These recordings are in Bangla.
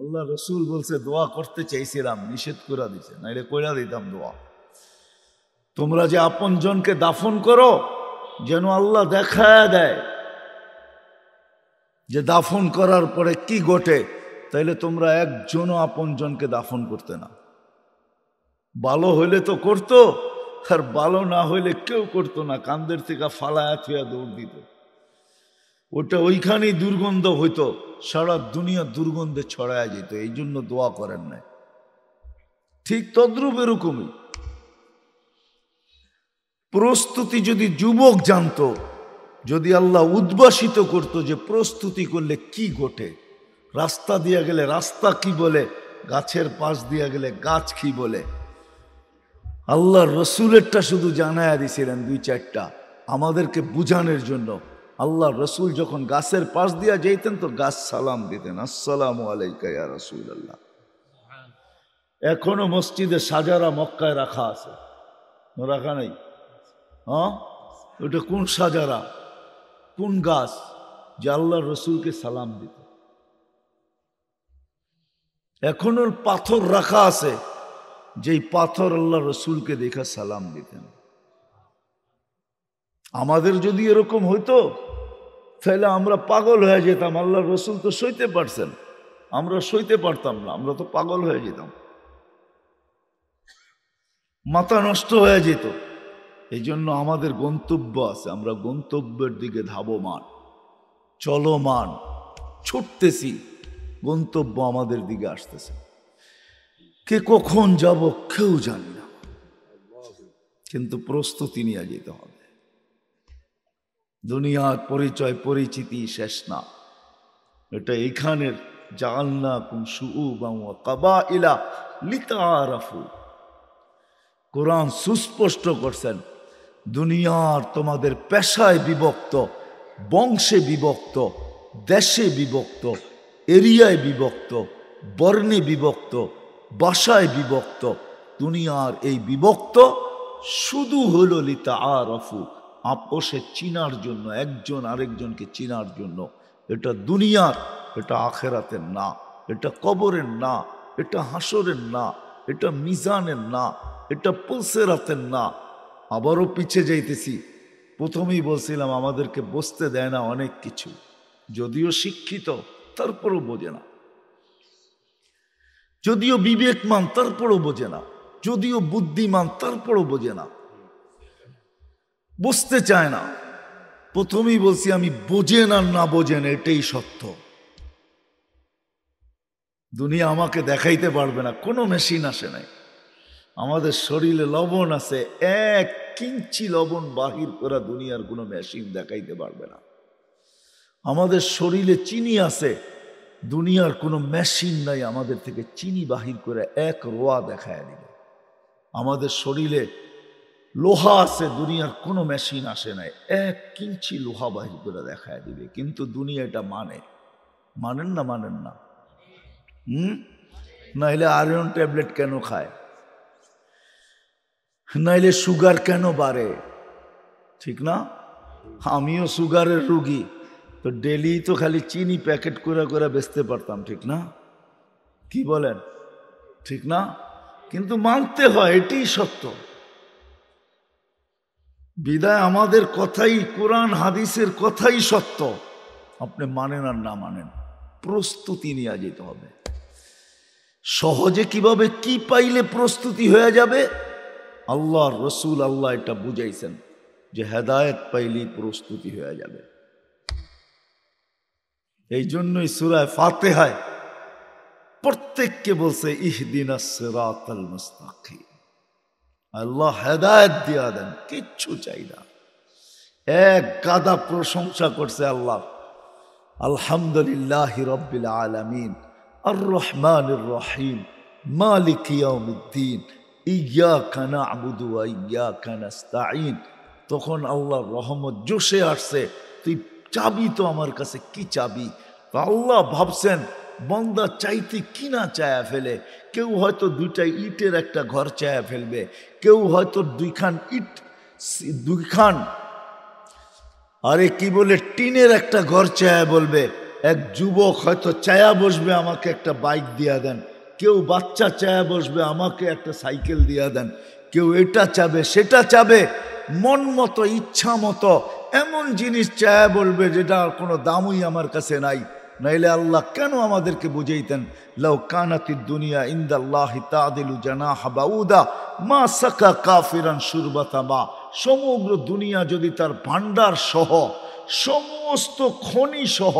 আল্লাহ রসুল বলছে দোয়া করতে চাইছিলাম নিষেধ করে দিছে এটা কইরা দিতাম দোয়া তোমরা যে আপন জনকে দাফন করো যেন আল্লাহ দেখা দেয় যে দাফন করার পরে কি ঘটে তাইলে তোমরা একজনও আপন জনকে দাফন করতে না ভালো হইলে তো করতো আর ভালো না হইলে কেউ করতো না কান্দের থেকে ফালায় থুয়া দৌড় দিত ওটা ওইখানেই দুর্গন্ধ হইতো সারা দুনিয়া দুর্গন্ধে ছড়ায় যেত এই জন্য দোয়া করেন না ঠিক তদ্রুপ এরকমই প্রস্তুতি যদি যুবক জানত যদি আল্লাহ উদ্ভাসিত করত যে প্রস্তুতি করলে কি ঘটে রাস্তা দিয়া গেলে রাস্তা কি বলে গাছের পাশ দিয়া গেলে গাছ কি বলে আল্লাহ রসুলেরটা শুধু জানায় দিছিলেন দুই চারটা আমাদেরকে বুঝানোর জন্য আল্লাহ রসুল যখন গাছের পাশ দিয়া যেতেন তো গাছ সালাম দিতেন আসসালাম আলাইকা রসুল আল্লাহ এখনো মসজিদে সাজারা মক্কায় রাখা আছে রাখা নাই হ্যাঁ ওটা কোন সাজারা কোন গাছ যে আল্লাহ রসুলকে সালাম দিত এখনো পাথর রাখা আছে যেই পাথর আল্লাহ রসুলকে দেখা সালাম দিতেন আমাদের যদি এরকম হইতো তাহলে আমরা পাগল হয়ে যেতাম আল্লাহ রসুল তো সইতে পারছেন আমরা সইতে পারতাম না আমরা তো পাগল হয়ে যেতাম মাথা নষ্ট হয়ে যেত এই জন্য আমাদের গন্তব্য আছে আমরা গন্তব্যের দিকে ধাবমান চলমান ছুটতেছি গন্তব্য আমাদের দিকে আসতেছে কে কখন যাব কেউ জানি না কিন্তু প্রস্তুতি নিয়ে যেতে হবে দুনিয়ার পরিচয় পরিচিতি শেষ না এটা এখানের জালনা কুম কাবা ইলা লিতারাফু কোরআন সুস্পষ্ট করছেন দুনিয়ার তোমাদের পেশায় বিভক্ত বংশে বিভক্ত দেশে বিভক্ত এরিয়ায় বিভক্ত বর্ণে বিভক্ত বাসায় বিভক্ত দুনিয়ার এই বিভক্ত শুধু হলো লিতা আরফু আপোষে চিনার জন্য একজন আরেকজনকে চিনার জন্য এটা দুনিয়ার এটা আখেরাতের না এটা কবরের না এটা হাসরের না এটা মিজানের না এটা পুলসেরাতের না আবারও পিছিয়ে যাইতেছি প্রথমেই বলছিলাম আমাদেরকে বসতে দেয় না অনেক কিছু যদিও শিক্ষিত তারপরও বোঝে না যদিও বিবেকমান তারপরও বোঝে না যদিও বুদ্ধিমান তারপরও বোঝে না বুঝতে চায় না প্রথমেই বলছি আমি বোঝেন আর না বোঝেন এটাই সত্য দুনিয়া আমাকে দেখাইতে পারবে না কোনো মেশিন আসে নাই আমাদের শরীরে লবণ আছে এক কিঞ্চি লবণ বাহির করা দুনিয়ার কোনো মেশিন দেখাইতে পারবে না আমাদের শরীরে চিনি আছে দুনিয়ার কোনো মেশিন নাই আমাদের থেকে চিনি বাহির করে এক রোয়া দেখায় দিবে আমাদের শরীরে লোহা আছে দুনিয়ার কোনো মেশিন আসে নাই এক কিঞ্চি লোহা বাহির করে দেখায় দিবে কিন্তু দুনিয়া এটা মানে মানেন না মানেন না হুম নাইলে আয়রন ট্যাবলেট কেন খায় নাইলে সুগার কেন বাড়ে ঠিক না আমিও সুগারের রুগী তো ডেলি তো খালি চিনি প্যাকেট করে করে বেচতে পারতাম ঠিক না কি বলেন ঠিক না কিন্তু মানতে হয় এটি সত্য বিদায় আমাদের কথাই কোরআন হাদিসের কথাই সত্য আপনি মানেন আর না মানেন প্রস্তুতি নিয়ে যেতে হবে সহজে কিভাবে কি পাইলে প্রস্তুতি হয়ে যাবে আল্লাহ রসুল আল্লাহ এটা বুঝাইছেন যে হেদায়ত পাইলেই প্রস্তুতি হয়ে যাবে এই জন্যই সুরায় ফাতে হয় প্রত্যেককে বলছে ইহদিন সেরাত মুস্তাকিম আল্লাহ হেদায়ত দিয়া দেন কিচ্ছু চাই না এক গাদা প্রশংসা করছে আল্লাহ আলহামদুলিল্লাহ রব্বিল আলমিন আর রহমান রহিম মালিক ইয়ামুদ্দিন ইয়া খানা আবুদু ইয়া কানাস্তাইন তখন আল্লাহ রহমত জোশে আসছে তুই চাবি তো আমার কাছে কি চাবি আল্লাহ ভাবছেন বন্দা চাইতে কিনা চায়া ফেলে কেউ হয়তো দুইটা ইটের একটা ঘর চায়া ফেলবে কেউ হয়তো দুইখান ইট দুইখান আরে কি বলে টিনের একটা ঘর চায়া বলবে এক যুবক হয়তো চায়া বসবে আমাকে একটা বাইক দিয়া দেন কেউ বাচ্চা চায়া বসবে আমাকে একটা সাইকেল দিয়া দেন কেউ এটা চাবে সেটা চাবে মন মতো ইচ্ছা মতো এমন জিনিস চায়া বলবে যেটা কোনো দামই আমার কাছে নাই নাইলে আল্লাহ কেন আমাদেরকে বুঝাইতেন লাউ কানাতি দুনিয়া আল্লাহ তাদিলু জানা হাবাউদা মা সাকা কাফিরান সুরবাতাবা সমগ্র দুনিয়া যদি তার ভান্ডার সহ সমস্ত খনি সহ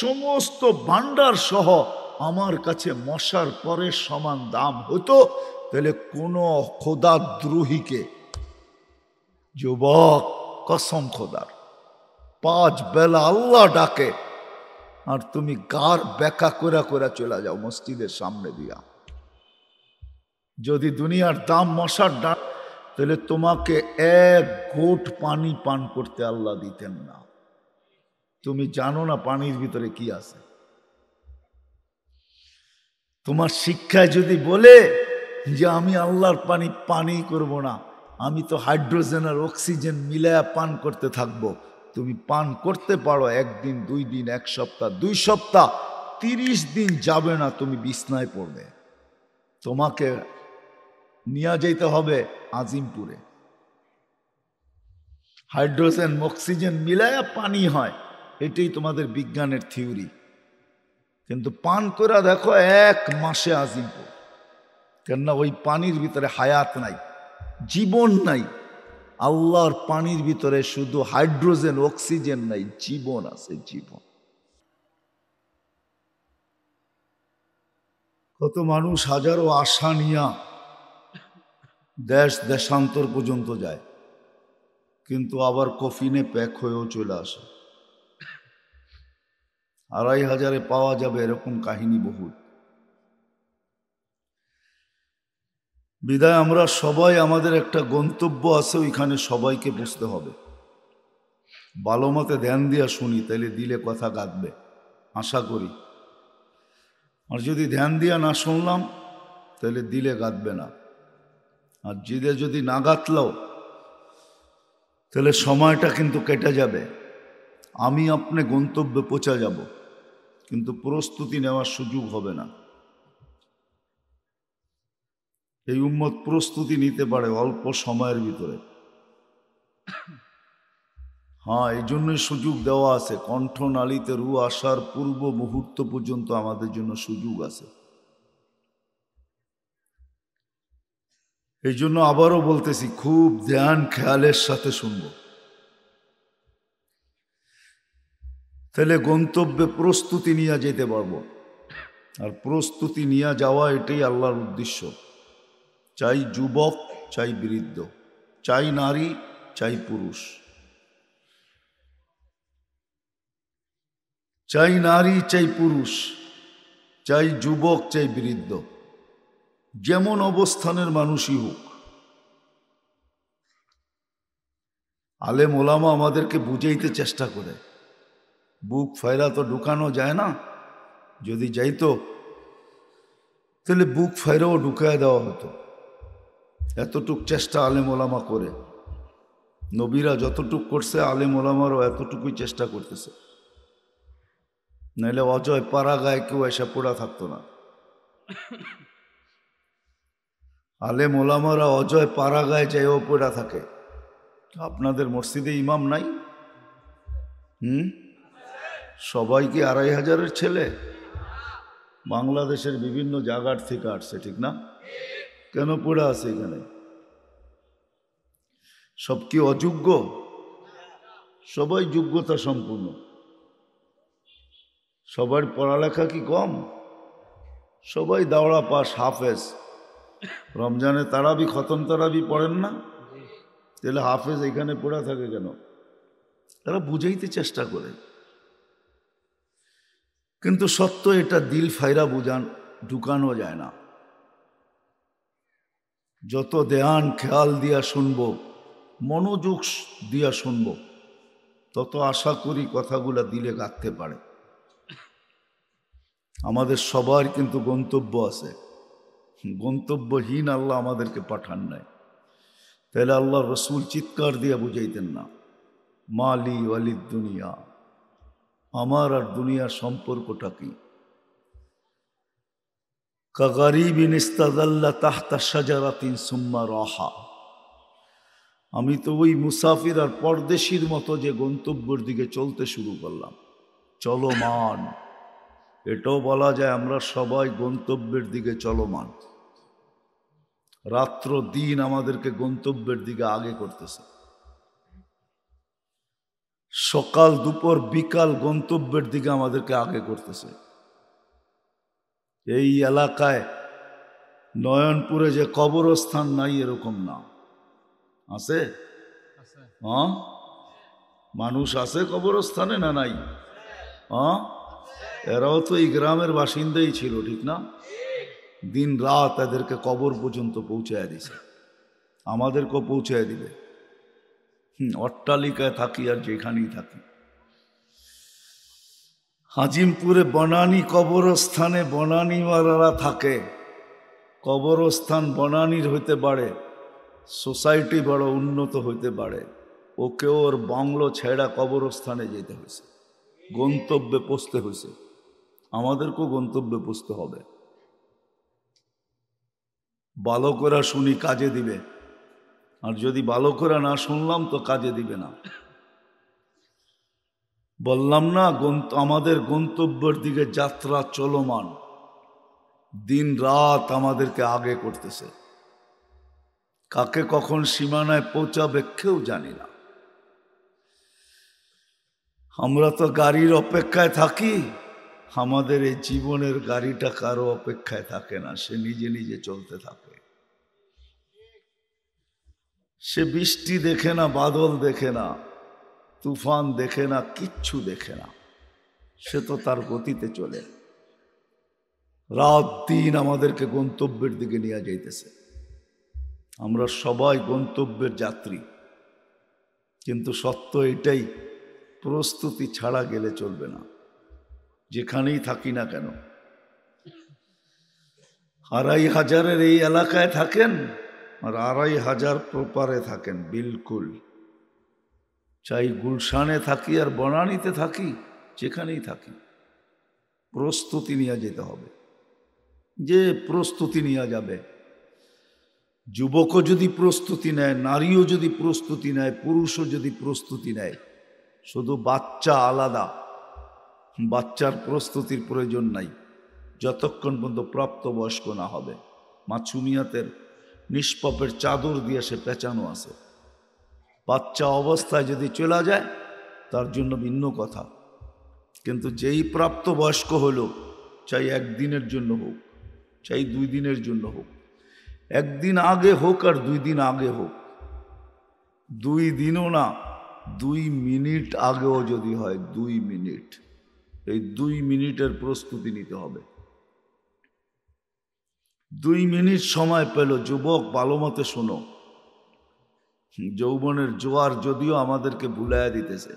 সমস্ত ভান্ডার সহ আমার কাছে মশার পরে সমান দাম হতো তাহলে কোনো দ্রোহীকে যুবক কসম খোদার পাঁচ বেলা আল্লাহ ডাকে আর তুমি গার ব্যাকা করে করে চলে যাও মসজিদের সামনে দিয়া যদি দুনিয়ার দাম মশার ডান তাহলে তোমাকে এক ঘোট পানি পান করতে আল্লাহ দিতেন না তুমি জানো না পানির ভিতরে কি আছে তোমার শিক্ষায় যদি বলে যে আমি আল্লাহর পানি পানি করব না আমি তো হাইড্রোজেন আর অক্সিজেন মিলায়া পান করতে থাকবো তুমি পান করতে পারো একদিন দুই দিন এক সপ্তাহ দুই সপ্তাহ তিরিশ দিন যাবে না তুমি বিছনায় পড়বে তোমাকে নিয়ে যেতে হবে আজিমপুরে হাইড্রোজেন অক্সিজেন মিলায়া পানি হয় এটাই তোমাদের বিজ্ঞানের থিওরি কিন্তু পান করে দেখো এক মাসে আজিমপুর কেননা ওই পানির ভিতরে হায়াত নাই জীবন নাই আল্লাহর পানির ভিতরে শুধু হাইড্রোজেন অক্সিজেন নাই জীবন আছে জীবন কত মানুষ হাজারো আশা নিয়া দেশ দেশান্তর পর্যন্ত যায় কিন্তু আবার কফিনে প্যাক হয়েও চলে আসে আড়াই হাজারে পাওয়া যাবে এরকম কাহিনী বহুত বিদায় আমরা সবাই আমাদের একটা গন্তব্য আছে ওইখানে সবাইকে বসতে হবে ভালো মতে ধ্যান দিয়া শুনি তাইলে দিলে কথা গাঁদবে আশা করি আর যদি ধ্যান দিয়া না শুনলাম তাহলে দিলে গাঁদবে না আর জিদে যদি না গাঁতলাও তাহলে সময়টা কিন্তু কেটে যাবে আমি আপনি গন্তব্যে পৌঁছা যাব কিন্তু প্রস্তুতি নেওয়ার সুযোগ হবে না এই উম্মত প্রস্তুতি নিতে পারে অল্প সময়ের ভিতরে হ্যাঁ এই জন্যই সুযোগ দেওয়া আছে কণ্ঠনালীতে রু আসার পূর্ব মুহূর্ত পর্যন্ত আমাদের জন্য সুযোগ আছে এই জন্য আবারও বলতেছি খুব ধ্যান খেয়ালের সাথে শুনব তাহলে গন্তব্যে প্রস্তুতি নিয়ে যেতে পারবো আর প্রস্তুতি নিয়ে যাওয়া এটাই আল্লাহর উদ্দেশ্য চাই যুবক চাই বৃদ্ধ চাই নারী চাই পুরুষ চাই নারী চাই পুরুষ চাই যুবক চাই বৃদ্ধ যেমন অবস্থানের মানুষই হোক আলে মোলামা আমাদেরকে বুঝাইতে চেষ্টা করে বুক ফায়রা তো ঢুকানো যায় না যদি যাইতো তাহলে বুক ফায়রাও ঢুকায় দেওয়া হতো এতটুক চেষ্টা আলেম ওলামা করে নবীরা যতটুক করছে আলেম ওলামারও এতটুকুই চেষ্টা করতেছে নাহলে অজয় পাড়া গায়ে কেউ এসে পোড়া থাকতো না আলেম ওলামারা অজয় পাড়া গায়ে ও পোড়া থাকে আপনাদের মসজিদে ইমাম নাই হুম সবাই কি আড়াই হাজারের ছেলে বাংলাদেশের বিভিন্ন জায়গার থেকে আসছে ঠিক না কেন পড়ে আছে এখানে সব কি অযোগ্য সবাই যোগ্যতা সম্পূর্ণ সবার পড়ালেখা কি কম সবাই দাওড়া পাস হাফেজ রমজানে তারাবি খতম তারাবি পড়েন না তাহলে হাফেজ এখানে পড়া থাকে কেন তারা বুঝাইতে চেষ্টা করে কিন্তু সত্য এটা দিল ফাইরা বুঝান ঢুকানো যায় না যত দেয়ান খেয়াল দিয়া শুনব মনোযোগ দিয়া শুনব তত আশা করি কথাগুলা দিলে গাঁথতে পারে আমাদের সবার কিন্তু গন্তব্য আছে গন্তব্যহীন আল্লাহ আমাদেরকে পাঠান নাই তাহলে আল্লাহ রসুল চিৎকার দিয়া বুঝাইতেন না মালি ওয়ালিদ দুনিয়া আমার আর দুনিয়ার সম্পর্কটা কী তাহতা সুম্মা রহা আমি তো ওই মুসাফির আর পরদেশির মতো যে গন্তব্যের দিকে চলতে শুরু করলাম চলমান এটাও বলা যায় আমরা সবাই গন্তব্যের দিকে চলমান রাত্র দিন আমাদেরকে গন্তব্যের দিকে আগে করতেছে সকাল দুপুর বিকাল গন্তব্যের দিকে আমাদেরকে আগে করতেছে এই এলাকায় নয়নপুরে যে কবরস্থান নাই এরকম না আছে হ্যাঁ মানুষ আছে কবরস্থানে না নাই হ্যাঁ এরাও তো এই গ্রামের বাসিন্দাই ছিল ঠিক না দিন রাত এদেরকে কবর পর্যন্ত পৌঁছায় দিছে আমাদেরকেও পৌঁছায় দিবে অট্টালিকায় থাকি আর যেখানেই থাকি হাজিমপুরে বনানি কবরস্থানে বনানি মারারা থাকে কবরস্থান বনানির হইতে পারে সোসাইটি বড় উন্নত হইতে পারে ওকে ওর বাংলো ছেড়া কবরস্থানে যেতে হয়েছে গন্তব্যে পৌঁছতে হয়েছে আমাদেরকেও গন্তব্যে পৌঁছতে হবে বালকরা শুনি কাজে দিবে আর যদি বালকরা না শুনলাম তো কাজে দিবে না বললাম না আমাদের গন্তব্যের দিকে যাত্রা চলমান দিন রাত আমাদেরকে আগে করতেছে কাকে কখন সীমানায় পৌঁছাবে কেউ জানি না আমরা তো গাড়ির অপেক্ষায় থাকি আমাদের এই জীবনের গাড়িটা কারো অপেক্ষায় থাকে না সে নিজে নিজে চলতে থাকে সে বৃষ্টি দেখে না বাদল দেখে না তুফান দেখে না কিচ্ছু দেখে না সে তো তার গতিতে চলে রাত দিন আমাদেরকে গন্তব্যের দিকে নিয়ে যাইতেছে আমরা সবাই গন্তব্যের যাত্রী কিন্তু সত্য এটাই প্রস্তুতি ছাড়া গেলে চলবে না যেখানেই থাকি না কেন আড়াই হাজারের এই এলাকায় থাকেন আর আড়াই হাজার প্রপারে থাকেন বিলকুল চাই গুলশানে থাকি আর বনানিতে থাকি যেখানেই থাকি প্রস্তুতি নিয়ে যেতে হবে যে প্রস্তুতি নেওয়া যাবে যুবকও যদি প্রস্তুতি নেয় নারীও যদি প্রস্তুতি নেয় পুরুষও যদি প্রস্তুতি নেয় শুধু বাচ্চা আলাদা বাচ্চার প্রস্তুতির প্রয়োজন নাই যতক্ষণ পর্যন্ত প্রাপ্তবয়স্ক না হবে চুমিয়াতের নিষ্পপের চাদর দিয়ে সে পেঁচানো আছে বাচ্চা অবস্থায় যদি চলে যায় তার জন্য ভিন্ন কথা কিন্তু যেই প্রাপ্ত বয়স্ক হলো চাই একদিনের জন্য হোক চাই দুই দিনের জন্য হোক একদিন আগে হোক আর দুই দিন আগে হোক দুই দিনও না দুই মিনিট আগেও যদি হয় দুই মিনিট এই দুই মিনিটের প্রস্তুতি নিতে হবে দুই মিনিট সময় পেল যুবক ভালো মতে শোনো যৌবনের জোয়ার যদিও আমাদেরকে ভুলাইয়া দিতেছে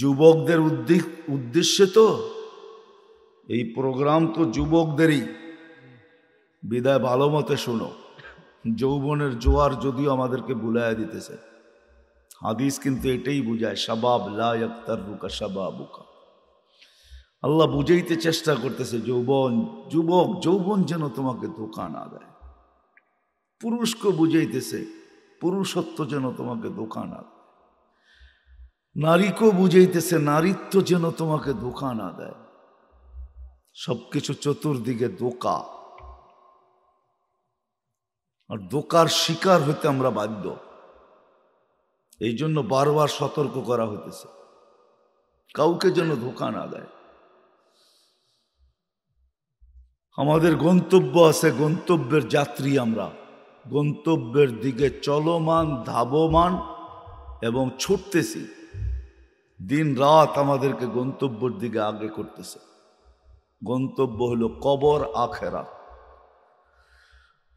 যুবকদের উদ্দেশ্যে তো এই প্রোগ্রাম তো যুবকদেরই বিদায় ভালো মতে শোনো যৌবনের জোয়ার যদিও আমাদেরকে ভুলাইয়া দিতেছে হাদিস কিন্তু এটাই বুঝায় সাবাব বুকা রুকা বুকা আল্লাহ বুঝাইতে চেষ্টা করতেছে যৌবন যুবক যৌবন যেন তোমাকে দোকান আদায় পুরুষকে বুঝাইতেছে পুরুষত্ব যেন তোমাকে দোকানা নারীকেও বুঝাইতেছে নারীত্ব যেন তোমাকে দোকানা দেয় সবকিছু চতুর্দিকে দোকা আর দোকার শিকার হইতে আমরা বাধ্য এই জন্য বারবার সতর্ক করা হইতেছে কাউকে যেন ধোকা না দেয় আমাদের গন্তব্য আছে গন্তব্যের যাত্রী আমরা গন্তব্যের দিকে চলমান ধাবমান এবং ছুটতেছি দিন রাত আমাদেরকে গন্তব্যের দিকে আগে করতেছে গন্তব্য হলো কবর আখেরা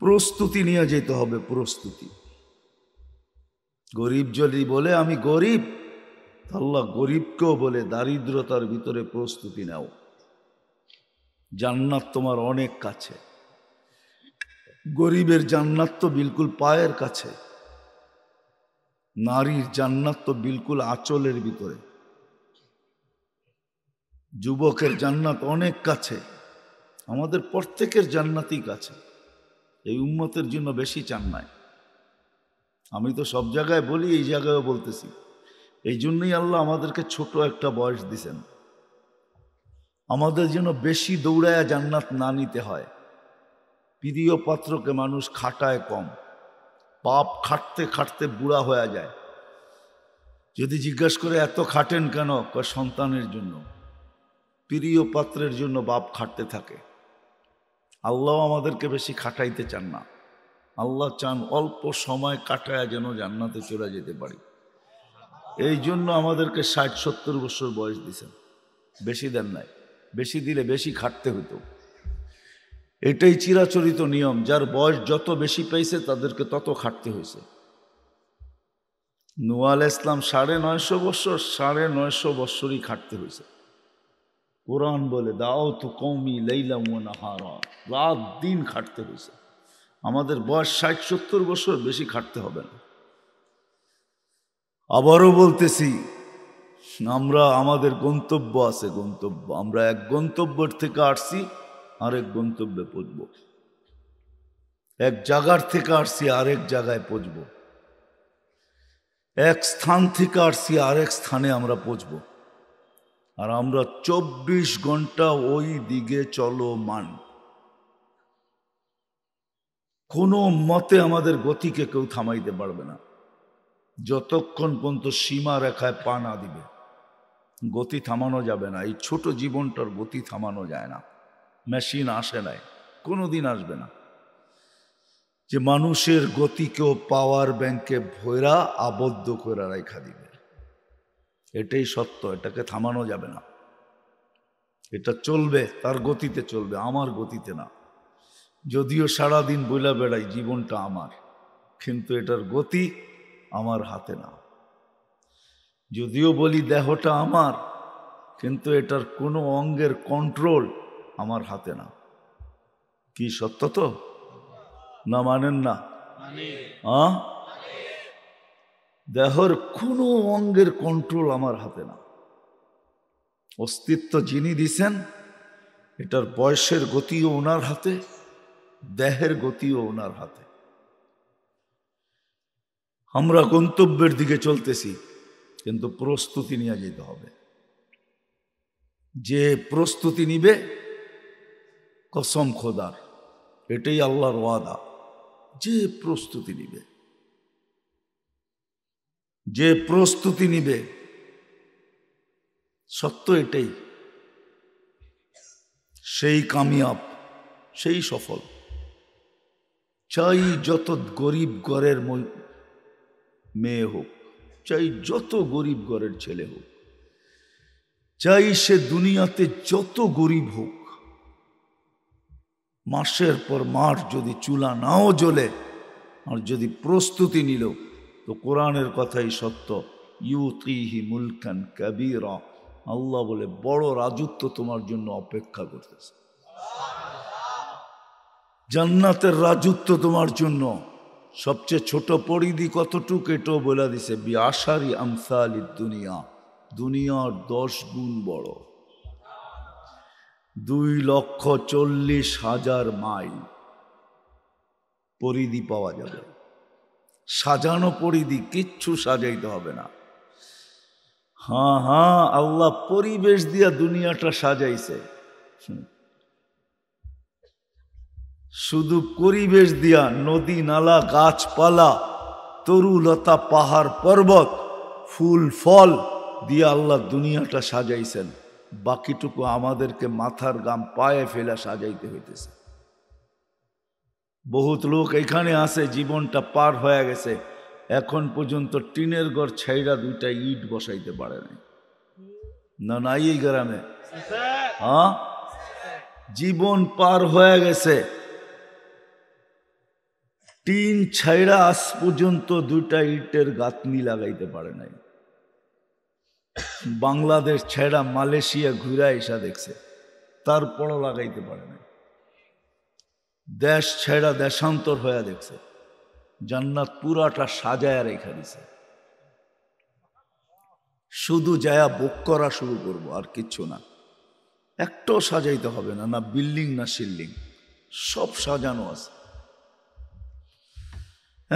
প্রস্তুতি নিয়ে যেতে হবে প্রস্তুতি গরিব যদি বলে আমি গরিব আল্লাহ গরিবকেও বলে দারিদ্রতার ভিতরে প্রস্তুতি নেও জান্নাত তোমার অনেক কাছে গরিবের জান্নাত তো বিলকুল পায়ের কাছে নারীর জান্নাত তো বিলকুল আচলের ভিতরে যুবকের জান্নাত অনেক কাছে আমাদের প্রত্যেকের জান্নাতই কাছে এই উন্মতের জন্য বেশি চান নাই আমি তো সব জায়গায় বলি এই জায়গায়ও বলতেছি এই জন্যই আল্লাহ আমাদেরকে ছোট একটা বয়স দিছেন আমাদের জন্য বেশি দৌড়ায় জান্নাত না নিতে হয় প্রিয় পাত্রকে মানুষ খাটায় কম পাপ খাটতে খাটতে বুড়া হয়ে যায় যদি জিজ্ঞেস করে এত খাটেন কেন সন্তানের জন্য প্রিয় পাত্রের জন্য বাপ খাটতে থাকে আল্লাহ আমাদেরকে বেশি খাটাইতে চান না আল্লাহ চান অল্প সময় কাটায় যেন জান্নাতে চলে যেতে পারি এই জন্য আমাদেরকে ষাট সত্তর বছর বয়স দিছেন বেশি দেন নাই বেশি দিলে বেশি খাটতে হতো এটাই চিরাচরিত নিয়ম যার বয়স যত বেশি পেয়েছে তাদেরকে তত খাটতে হয়েছে নোয়াল ইসলাম সাড়ে নয়শো বৎসর সাড়ে নয়শো বৎসরই খাটতে হয়েছে কোরআন বলে দাও তো কৌমি লাইলাম রাত দিন খাটতে হয়েছে আমাদের বয়স ষাট সত্তর বছর বেশি খাটতে হবে না আবারও বলতেছি আমরা আমাদের গন্তব্য আছে গন্তব্য আমরা এক গন্তব্যের থেকে আসছি আরেক গন্তব্যে পৌঁছব এক জায়গার থেকে আসছি আরেক জায়গায় পৌঁছব এক স্থান থেকে আসছি আরেক স্থানে আমরা পৌঁছব আর আমরা চব্বিশ ঘন্টা ওই দিকে মান কোনো মতে আমাদের গতিকে কেউ থামাইতে পারবে না যতক্ষণ পর্যন্ত সীমা রেখায় পা না দিবে গতি থামানো যাবে না এই ছোট জীবনটার গতি থামানো যায় না মেশিন আসে নাই কোনো দিন আসবে না যে মানুষের গতিকেও পাওয়ার ব্যাংকে ভৈরা আবদ্ধ করে রেখা দিবে এটাই সত্য এটাকে থামানো যাবে না এটা চলবে তার গতিতে চলবে আমার গতিতে না যদিও সারাদিন বইলা বেড়াই জীবনটা আমার কিন্তু এটার গতি আমার হাতে না যদিও বলি দেহটা আমার কিন্তু এটার কোনো অঙ্গের কন্ট্রোল আমার হাতে না কি সত্য তো না মানেন না দেহর কোনো অঙ্গের কন্ট্রোল আমার হাতে না অস্তিত্ব যিনি দিছেন এটার বয়সের গতিও ওনার হাতে দেহের গতিও ওনার হাতে আমরা গন্তব্যের দিকে চলতেছি কিন্তু প্রস্তুতি নিয়ে যেতে হবে যে প্রস্তুতি নিবে কসম খোদার এটাই আল্লাহর ওয়াদা যে প্রস্তুতি নিবে যে প্রস্তুতি নিবে সত্য এটাই সেই কামিয়াব সেই সফল চাই যত গরিব ঘরের মেয়ে হোক চাই যত গরিব ঘরের ছেলে হোক চাই সে দুনিয়াতে যত গরিব হোক মাসের পর মাস যদি চুলা নাও জ্বলে আর যদি প্রস্তুতি নিল তো কোরআনের কথাই সত্য ইউতিহি মুলকান কাবির আল্লাহ বলে বড় রাজত্ব তোমার জন্য অপেক্ষা করতেছে জান্নাতের রাজত্ব তোমার জন্য সবচেয়ে ছোট পরিধি কতটুকু এটো বলে দিছে বি বিআশারি আমসালি দুনিয়া দুনিয়ার দশ গুণ বড় দুই লক্ষ চল্লিশ হাজার মাইল পরিধি পাওয়া যাবে সাজানো পরিধি কিচ্ছু সাজাইতে হবে না হ্যাঁ হ্যাঁ আল্লাহ পরিবেশ দিয়া দুনিয়াটা সাজাইছে শুধু পরিবেশ দিয়া নদী নালা গাছপালা তরুলতা পাহাড় পর্বত ফুল ফল দিয়ে আল্লাহ দুনিয়াটা সাজাইছেন বাকিটুকু আমাদেরকে মাথার গাম পায়ে ফেলা সাজাইতে হইতেছে বহুত লোক এখানে আছে জীবনটা পার হয়ে গেছে এখন পর্যন্ত টিনের ঘর ছাইরা দুইটা ইট বসাইতে পারে নাই না নাই এই গ্রামে হ্যাঁ জীবন পার হয়ে গেছে টিন ছাইরা আজ পর্যন্ত দুইটা ইটের গাঁথনি লাগাইতে পারে নাই বাংলাদেশ ছেড়া মালয়েশিয়া ঘুরা এসা দেখছে তারপরও লাগাইতে পারে না দেশ ছেড়া দেশান্তর হয়ে দেখছে জান্নাত পুরাটা সাজায় রেখা দিছে শুধু যায়া বুক করা শুরু করব আর কিচ্ছু না একটাও সাজাইতে হবে না না বিল্ডিং না শিল্ডিং সব সাজানো আছে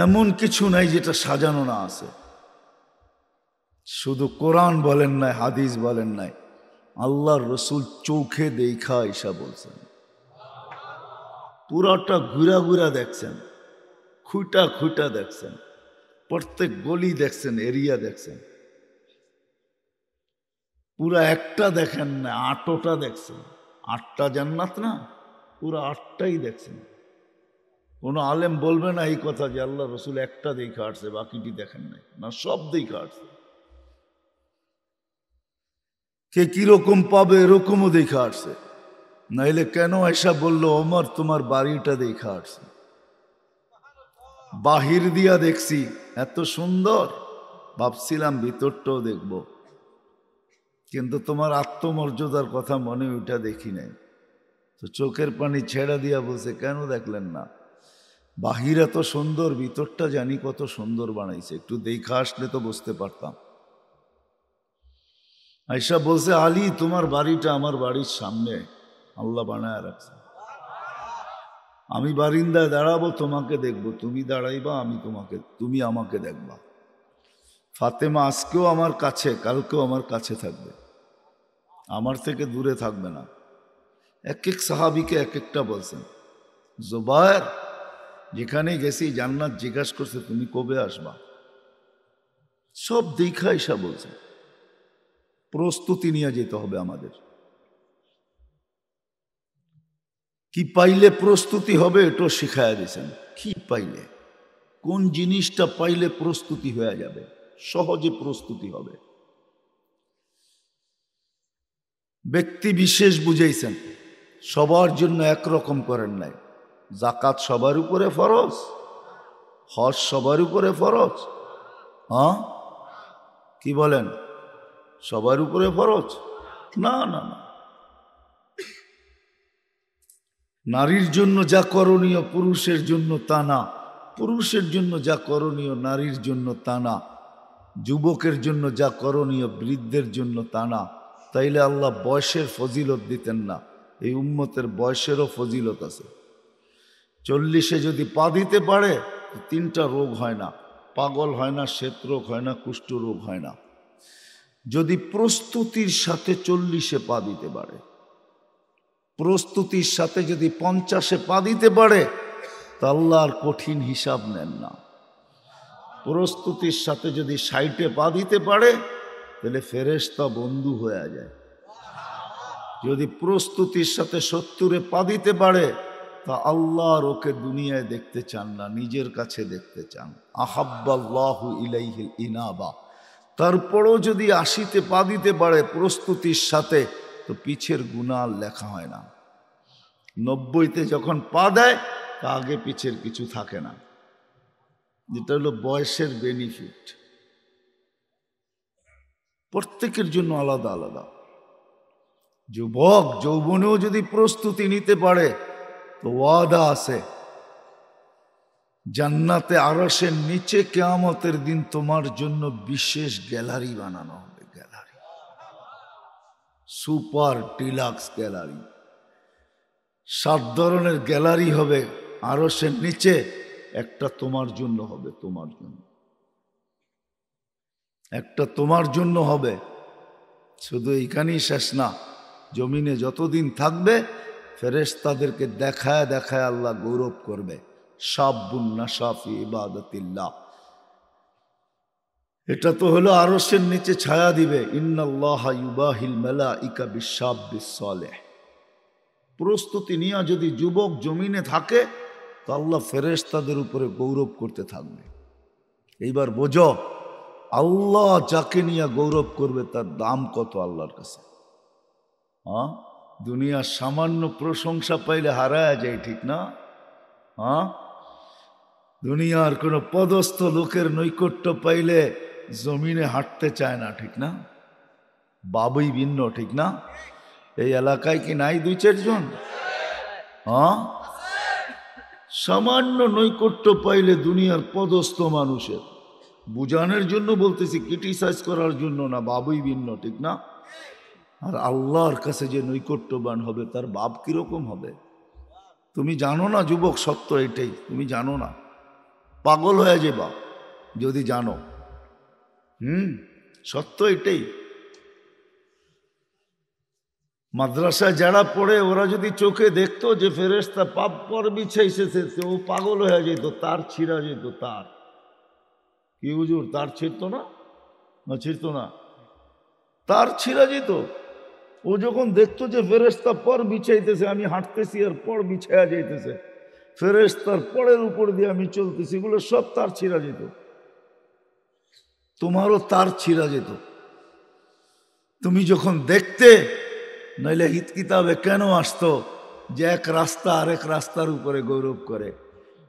এমন কিছু নাই যেটা সাজানো না আছে শুধু কোরআন বলেন নাই হাদিস বলেন নাই আল্লাহর রসুল চোখে দেখা ইসা বলছেন পুরাটা ঘুরা ঘুরা দেখছেন খুঁটা খুঁটা দেখছেন প্রত্যেক গলি দেখছেন এরিয়া দেখছেন পুরা একটা দেখেন না আটটা দেখছেন আটটা জান্নাত না পুরা আটটাই দেখছেন কোনো আলেম বলবে না এই কথা যে আল্লাহ রসুল একটা দেখে আসছে বাকিটি দেখেন নাই না সব দেখে আসছে সে কিরকম পাবে এরকমও দেখা আসছে নাইলে কেন এসা বলল অমর তোমার বাড়িটা দেখা আসছে বাহির দিয়া দেখছি এত সুন্দর ভাবছিলাম ভিতরটাও দেখব কিন্তু তোমার আত্মমর্যাদার কথা মনে ওইটা দেখি নাই তো চোখের পানি ছেড়া দিয়া বলছে কেন দেখলেন না বাহির এত সুন্দর ভিতরটা জানি কত সুন্দর বানাইছে একটু দেখা আসলে তো বুঝতে পারতাম আইসা বলছে আলী তোমার বাড়িটা আমার বাড়ির সামনে আল্লাহ বানায় রাখছে আমি বারিন্দায় দাঁড়াবো তোমাকে দেখব তুমি দাঁড়াইবা আমি তোমাকে তুমি আমাকে দেখবা ফাতেমা আজকেও আমার কাছে কালকেও আমার কাছে থাকবে আমার থেকে দূরে থাকবে না এক এক সাহাবিকে এক একটা বলছেন জোবার যেখানে গেছি জান্নাত জিজ্ঞাসা করছে তুমি কবে আসবা সব দীক্ষা এসা বলছে প্রস্তুতি নিয়ে যেতে হবে আমাদের কি পাইলে প্রস্তুতি হবে এটাও শিখাইয়া দিয়েছেন কি পাইলে কোন জিনিসটা পাইলে প্রস্তুতি হয়ে যাবে সহজে প্রস্তুতি হবে ব্যক্তি বিশেষ বুঝাইছেন সবার জন্য একরকম করেন নাই জাকাত সবার উপরে ফরজ হজ সবার উপরে ফরজ হ্যাঁ কি বলেন সবার উপরে ফরজ না না না নারীর জন্য যা করণীয় পুরুষের জন্য তা না পুরুষের জন্য যা করণীয় নারীর জন্য তা না যুবকের জন্য যা করণীয় বৃদ্ধের জন্য তা না তাইলে আল্লাহ বয়সের ফজিলত দিতেন না এই উম্মতের বয়সেরও ফজিলত আছে চল্লিশে যদি পা দিতে পারে তিনটা রোগ হয় না পাগল হয় না শ্বেত রোগ হয় না কুষ্ঠ রোগ হয় না যদি প্রস্তুতির সাথে চল্লিশে পা দিতে পারে প্রস্তুতির সাথে যদি পঞ্চাশে পা দিতে পারে তা আল্লাহর কঠিন হিসাব নেন না প্রস্তুতির সাথে যদি সাইটে পা দিতে পারে তাহলে ফেরেস্তা বন্ধু হয়ে যায় যদি প্রস্তুতির সাথে সত্তরে পা দিতে পারে তা আল্লাহর ওকে দুনিয়ায় দেখতে চান না নিজের কাছে দেখতে চান আহাব্বাল্লাহু ইলাইহিল ইনাবা তারপরও যদি আশিতে পা দিতে পারে প্রস্তুতির সাথে তো পিছের গুণাল লেখা হয় না নব্বইতে যখন পা দেয় তা আগে পিছের কিছু থাকে না যেটা হলো বয়সের বেনিফিট প্রত্যেকের জন্য আলাদা আলাদা যুবক যৌবনেও যদি প্রস্তুতি নিতে পারে তো ওয়াদা আছে জান্নাতে আরসের নিচে কেয়ামতের দিন তোমার জন্য বিশেষ গ্যালারি বানানো হবে গ্যালারি সুপার ডিলাক্স গ্যালারি সাত ধরনের গ্যালারি হবে আরসের নিচে একটা তোমার জন্য হবে তোমার জন্য একটা তোমার জন্য হবে শুধু এইখানেই শেষ না জমিনে যতদিন থাকবে ফেরেস তাদেরকে দেখায় দেখায় আল্লাহ গৌরব করবে এটা তো হলো আরসের নিচে ছায়া দিবে ইন্নাল্লাহিল মেলা ইকা বিশ্বাব প্রস্তুতি নিয়ে যদি যুবক জমিনে থাকে তো আল্লাহ ফেরেস তাদের উপরে গৌরব করতে থাকবে এইবার বোঝ আল্লাহ যাকে নিয়ে গৌরব করবে তার দাম কত আল্লাহর কাছে হ্যাঁ দুনিয়ার সামান্য প্রশংসা পাইলে হারায় যায় ঠিক না হ্যাঁ দুনিয়ার কোনো পদস্থ লোকের নৈকট্য পাইলে জমিনে হাঁটতে চায় না ঠিক না বাবুই ভিন্ন ঠিক না এই এলাকায় কি নাই দুই চারজন হ্যাঁ সামান্য নৈকট্য পাইলে দুনিয়ার পদস্থ মানুষের বুঝানোর জন্য বলতেছি ক্রিটিসাইজ করার জন্য না বাবুই ভিন্ন ঠিক না আর আল্লাহর কাছে যে নৈকট্যবান হবে তার বাপ কীরকম হবে তুমি জানো না যুবক সত্য এটাই তুমি জানো না পাগল হয়ে যাবা যদি জানো হুম সত্য এটাই মাদ্রাসায় যারা পড়ে ওরা যদি চোখে দেখতো যে ফেরেস্তা পাপ পর বিছে এসেছে ও পাগল হয়ে যেত তার ছিঁড়া যেত তার কি বুঝুর তার ছিঁড়ত না না ছিঁড়ত না তার ছিঁড়া যেত ও যখন দেখতো যে ফেরেস্তা পর বিছাইতেছে আমি হাঁটতেছি আর পর বিছায়া যাইতেছে ফেরেস তার পরের উপর দিয়ে আমি চলতেছি এগুলো সব তার ছিঁড়া যেত তোমারও তার ছিঁড়া যেত তুমি যখন দেখতে নইলে হিত কিতাবে কেন আসতো যে এক রাস্তা আরেক রাস্তার উপরে গৌরব করে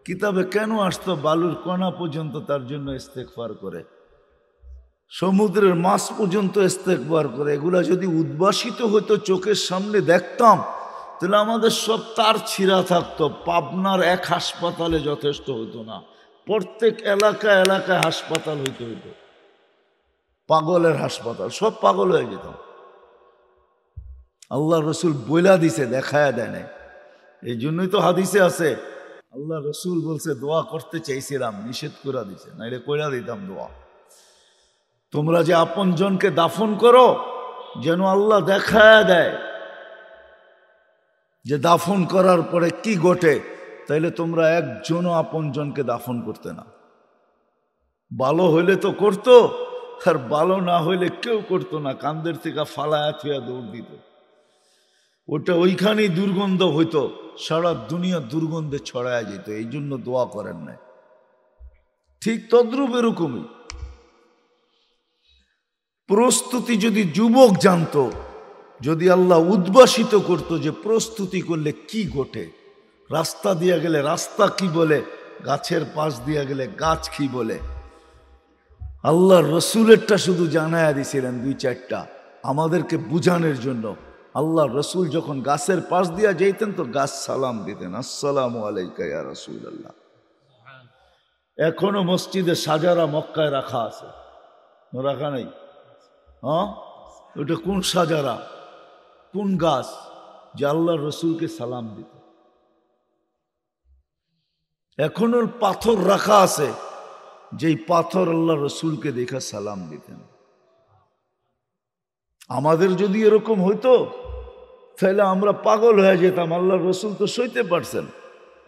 কিতাবে কেন আসতো বালুর কণা পর্যন্ত তার জন্য ইস্তেকবার করে সমুদ্রের মাছ পর্যন্ত ইস্তেকবার করে এগুলা যদি উদ্ভাসিত হতো চোখের সামনে দেখতাম তাহলে আমাদের সব তার ছিঁড়া থাকতো পাবনার এক হাসপাতালে যথেষ্ট হতো না প্রত্যেক এলাকা এলাকায় হাসপাতাল হইতে হইত পাগলের হাসপাতাল সব পাগল হয়ে যেত আল্লাহ রসুল বইলা দিছে দেখায় দেয় নাই এই জন্যই তো হাদিসে আছে আল্লাহ রসুল বলছে দোয়া করতে চাইছিলাম নিষেধ করে দিছে নাইলে কইরা দিতাম দোয়া তোমরা যে আপন জনকে দাফন করো যেন আল্লাহ দেখায় দেয় যে দাফন করার পরে কি ঘটে তাইলে তোমরা একজনও আপনজনকে দাফন করতে না ভালো হইলে তো করতো আর ভালো না হইলে কেউ করতো না কান্দের থেকে ফালায়া থুয়া দৌড় দিত ওটা ওইখানেই দুর্গন্ধ হইতো সারা দুনিয়া দুর্গন্ধে ছড়ায় যেত এই জন্য দোয়া করেন না ঠিক তদ্রুপ এরকমই প্রস্তুতি যদি যুবক জানতো যদি আল্লাহ উদ্ভাসিত করত যে প্রস্তুতি করলে কি ঘটে রাস্তা দিয়া গেলে রাস্তা কি বলে গাছের পাশ দিয়া গেলে গাছ কি বলে আল্লাহ রসুলেরটা শুধু জানায়া দিছিলেন দুই চারটা আমাদেরকে বুঝানোর জন্য আল্লাহ রসুল যখন গাছের পাশ দিয়া যেতেন তো গাছ সালাম দিতেন আসসালাম আলাইকা রসুল আল্লাহ এখনো মসজিদে সাজারা মক্কায় রাখা আছে রাখা নাই হ্যাঁ ওটা কোন সাজারা কোন গাছ যে আল্লাহ রসুলকে সালাম দিত এখনো পাথর রাখা আছে যেই পাথর আল্লাহ রসুলকে দেখা সালাম দিতেন আমাদের যদি এরকম হইতো তাহলে আমরা পাগল হয়ে যেতাম আল্লাহ রসুল তো সইতে পারছেন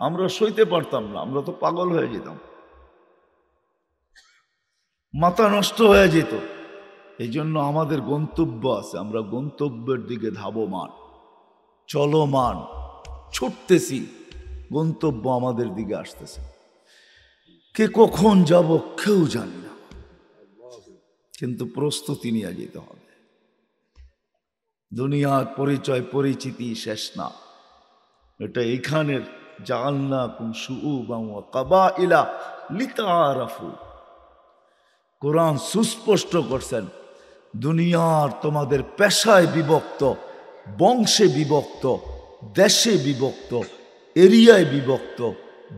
আমরা সইতে পারতাম না আমরা তো পাগল হয়ে যেতাম মাথা নষ্ট হয়ে যেত এই জন্য আমাদের গন্তব্য আছে আমরা গন্তব্যের দিকে ধাবমান চলমান ছুটতেছি গন্তব্য আমাদের দিকে আসতেছে কে কখন যাব কেউ জানি না কিন্তু প্রস্তুতি নিয়ে যেতে হবে দুনিয়ার পরিচয় পরিচিতি শেষ না এটা এখানের জালনা কুম কাবা ইলা লিতা রাফু কোরআন সুস্পষ্ট করছেন দুনিয়ার তোমাদের পেশায় বিভক্ত বংশে বিভক্ত দেশে বিভক্ত এরিয়ায় বিভক্ত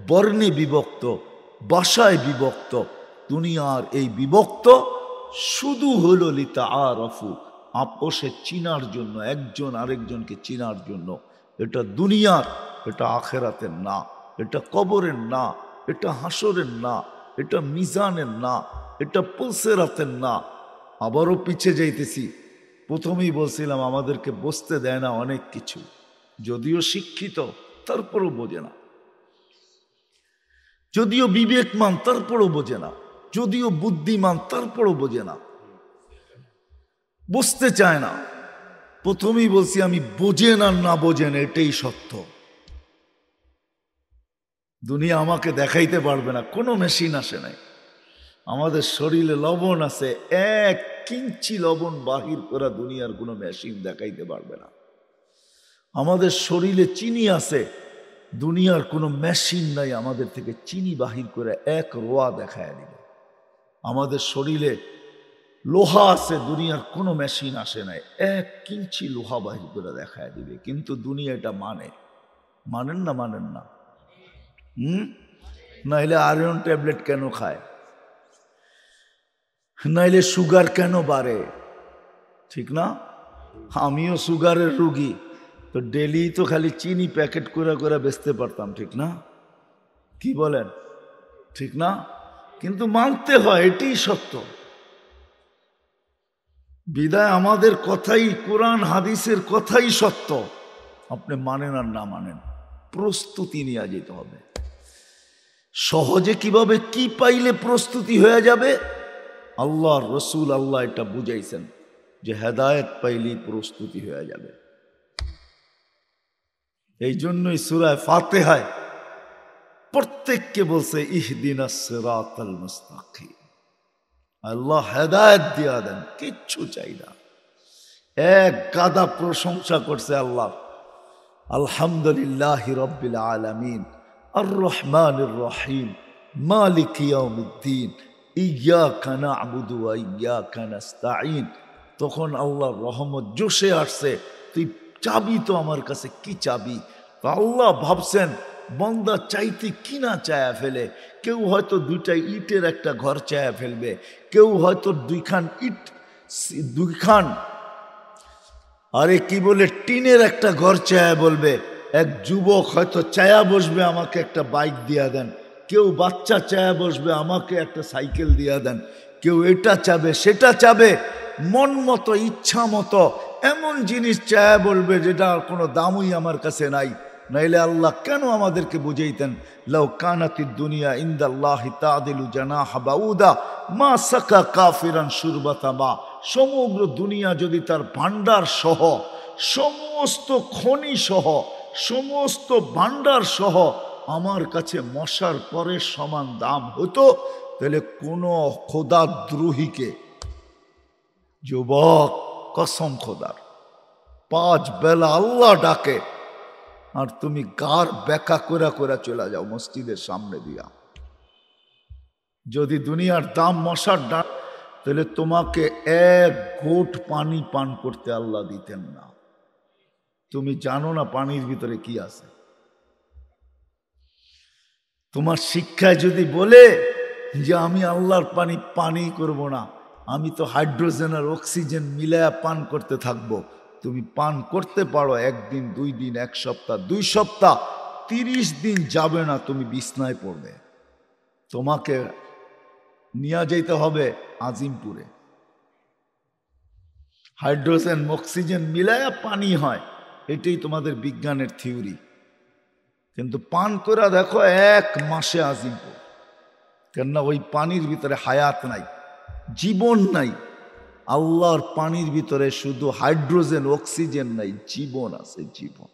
বর্ণে বিভক্ত বাসায় বিভক্ত দুনিয়ার এই বিভক্ত শুধু হল লিতা অফু আপোষে চিনার জন্য একজন আরেকজনকে চিনার জন্য এটা দুনিয়ার এটা আখেরাতের না এটা কবরের না এটা হাসরের না এটা মিজানের না এটা পুলসেরাতের না আবারও পিছে যাইতেছি প্রথমেই বলছিলাম আমাদেরকে বসতে দেয় না অনেক কিছু যদিও শিক্ষিত তারপরও বোঝে না যদিও বিবেকমান তারপরও বোঝে না যদিও বুদ্ধিমান তারপরও বোঝে না বসতে চায় না প্রথমেই বলছি আমি বোঝেন আর না বোঝেন এটাই সত্য দুনিয়া আমাকে দেখাইতে পারবে না কোনো মেশিন আসে নাই আমাদের শরীরে লবণ আছে এক কিঞ্চি লবণ বাহির করা দুনিয়ার কোনো মেশিন দেখাইতে পারবে না আমাদের শরীরে চিনি আছে দুনিয়ার কোনো মেশিন নাই আমাদের থেকে চিনি বাহির করে এক রোয়া দেখায় দিবে আমাদের শরীরে লোহা আছে দুনিয়ার কোনো মেশিন আসে নাই এক কিঞ্চি লোহা বাহির করে দেখায় দিবে কিন্তু দুনিয়া এটা মানে মানেন না মানেন না হুম নাহলে আয়রন ট্যাবলেট কেন খায় নাইলে সুগার কেন বাড়ে ঠিক না আমিও সুগারের রুগী তো ডেলি তো খালি চিনি প্যাকেট করে করে বেচতে পারতাম ঠিক না কি বলেন ঠিক না কিন্তু মানতে হয় এটি সত্য বিদায় আমাদের কথাই কোরআন হাদিসের কথাই সত্য আপনি মানেন আর না মানেন প্রস্তুতি নিয়ে যেতে হবে সহজে কিভাবে কি পাইলে প্রস্তুতি হয়ে যাবে আল্লাহ রসুল আল্লাহ এটা বুঝাইছেন যে হেদায়ত পাইলেই প্রস্তুতি হয়ে যাবে এই জন্যই সুরায় ফাতে হয় প্রত্যেককে বলছে ইহদিন সেরাতাল মুস্তাকিম আল্লাহ হেদায়ত দিয়া দেন কিচ্ছু চাই না এক গাদা প্রশংসা করছে আল্লাহ আলহামদুলিল্লাহ রব্বিল আলামিন আর রহমান রহিম মালিক ইয়ামুদ্দিন ইয়া খানা আবুদুয়া ইয়া খানা স্তাইন তখন আল্লাহ রহমত জোশে আসছে তুই চাবি তো আমার কাছে কি চাবি আল্লাহ ভাবছেন বন্দা চাইতে কি না চায়া ফেলে কেউ হয়তো দুইটা ইটের একটা ঘর চায়া ফেলবে কেউ হয়তো দুইখান ইট দুইখান আরে কি বলে টিনের একটা ঘর চায়া বলবে এক যুবক হয়তো চায়া বসবে আমাকে একটা বাইক দিয়া দেন কেউ বাচ্চা চায় বসবে আমাকে একটা সাইকেল দিয়া দেন কেউ এটা চাবে সেটা চাবে মন মতো ইচ্ছা মতো এমন জিনিস চায় বলবে যেটা কোনো দামই আমার কাছে নাই নাইলে আল্লাহ কেন আমাদেরকে বুঝাইতেন লাউ কানাতি দুনিয়া ইন্দাল্লাহ তাদিলু জানা উদা মা সাকা কাফিরান সুরবাতা বা সমগ্র দুনিয়া যদি তার ভান্ডার সহ সমস্ত খনি সহ সমস্ত ভাণ্ডার সহ আমার কাছে মশার পরে সমান দাম হতো তাহলে কোনো দ্রোহীকে যুবক কসম খোদার পাঁচ বেলা আল্লাহ ডাকে আর তুমি গার বেকা করে করে চলে যাও মসজিদের সামনে দিয়া যদি দুনিয়ার দাম মশার ডাক তাহলে তোমাকে এক গোট পানি পান করতে আল্লাহ দিতেন না তুমি জানো না পানির ভিতরে কি আছে তোমার শিক্ষায় যদি বলে যে আমি আল্লাহর পানি পানি করব না আমি তো হাইড্রোজেন আর অক্সিজেন মিলায়া পান করতে থাকব। তুমি পান করতে পারো একদিন দুই দিন এক সপ্তাহ দুই সপ্তাহ তিরিশ দিন যাবে না তুমি বিছনায় পড়বে তোমাকে নিয়ে যেতে হবে আজিমপুরে হাইড্রোজেন অক্সিজেন মিলায়া পানি হয় এটাই তোমাদের বিজ্ঞানের থিওরি কিন্তু পান করে দেখো এক মাসে আসিব কেননা ওই পানির ভিতরে হায়াত নাই জীবন নাই আল্লাহর পানির ভিতরে শুধু হাইড্রোজেন অক্সিজেন নাই জীবন আছে জীবন